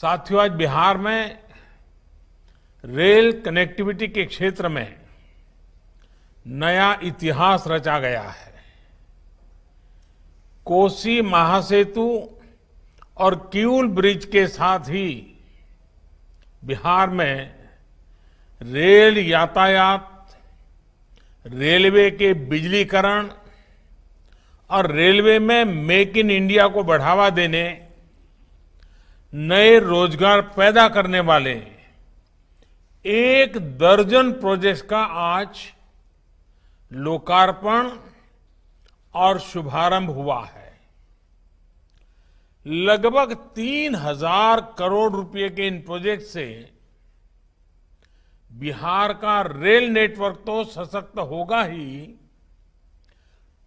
साथियों आज बिहार में रेल कनेक्टिविटी के क्षेत्र में नया इतिहास रचा गया है कोसी महासेतु और क्यूल ब्रिज के साथ ही बिहार में रेल यातायात रेलवे के बिजलीकरण और रेलवे में मेक इन इंडिया को बढ़ावा देने नए रोजगार पैदा करने वाले एक दर्जन प्रोजेक्ट्स का आज लोकार्पण और शुभारंभ हुआ है लगभग तीन हजार करोड़ रुपए के इन प्रोजेक्ट से बिहार का रेल नेटवर्क तो सशक्त होगा ही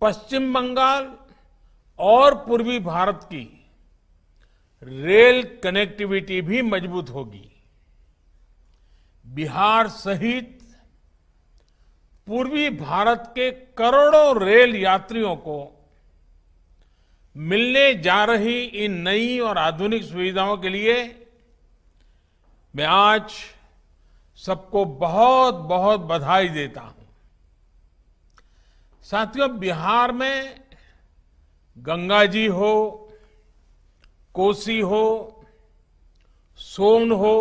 पश्चिम बंगाल और पूर्वी भारत की रेल कनेक्टिविटी भी मजबूत होगी बिहार सहित पूर्वी भारत के करोड़ों रेल यात्रियों को मिलने जा रही इन नई और आधुनिक सुविधाओं के लिए मैं आज सबको बहुत बहुत बधाई देता हूं साथियों बिहार में गंगा जी हो कोसी हो सोन हो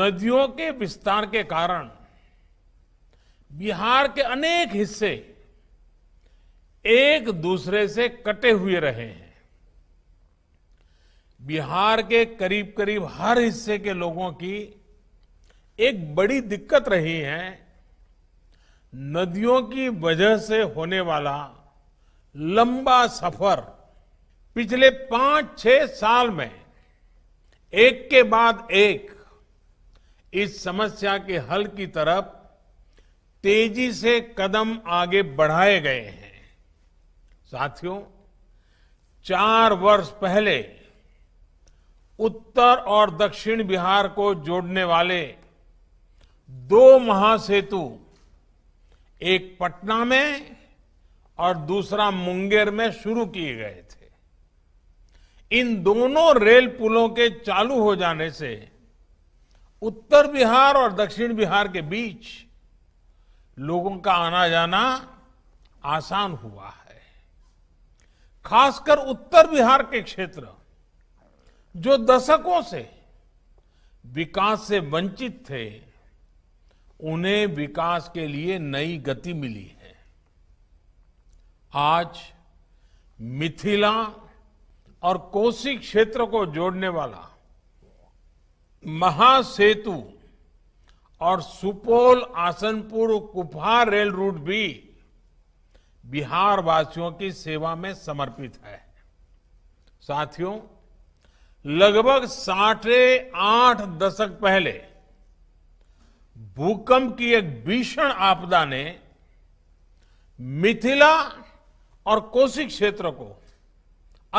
नदियों के विस्तार के कारण बिहार के अनेक हिस्से एक दूसरे से कटे हुए रहे हैं बिहार के करीब करीब हर हिस्से के लोगों की एक बड़ी दिक्कत रही है नदियों की वजह से होने वाला लंबा सफर पिछले पांच छह साल में एक के बाद एक इस समस्या के हल की तरफ तेजी से कदम आगे बढ़ाए गए हैं साथियों चार वर्ष पहले उत्तर और दक्षिण बिहार को जोड़ने वाले दो महासेतु एक पटना में और दूसरा मुंगेर में शुरू किए गए थे इन दोनों रेल पुलों के चालू हो जाने से उत्तर बिहार और दक्षिण बिहार के बीच लोगों का आना जाना आसान हुआ है खासकर उत्तर बिहार के क्षेत्र जो दशकों से विकास से वंचित थे उन्हें विकास के लिए नई गति मिली है आज मिथिला और कोसी क्षेत्र को जोड़ने वाला महासेतु और सुपौल आसनपुर कुफा रेल रूट भी बिहार वासियों की सेवा में समर्पित है साथियों लगभग साठे आठ दशक पहले भूकंप की एक भीषण आपदा ने मिथिला और कोसी क्षेत्र को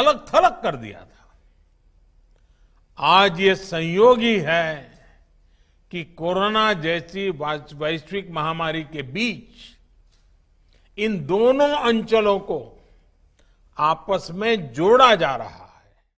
अलग थलग कर दिया था आज ये संयोग ही है कि कोरोना जैसी वैश्विक महामारी के बीच इन दोनों अंचलों को आपस में जोड़ा जा रहा है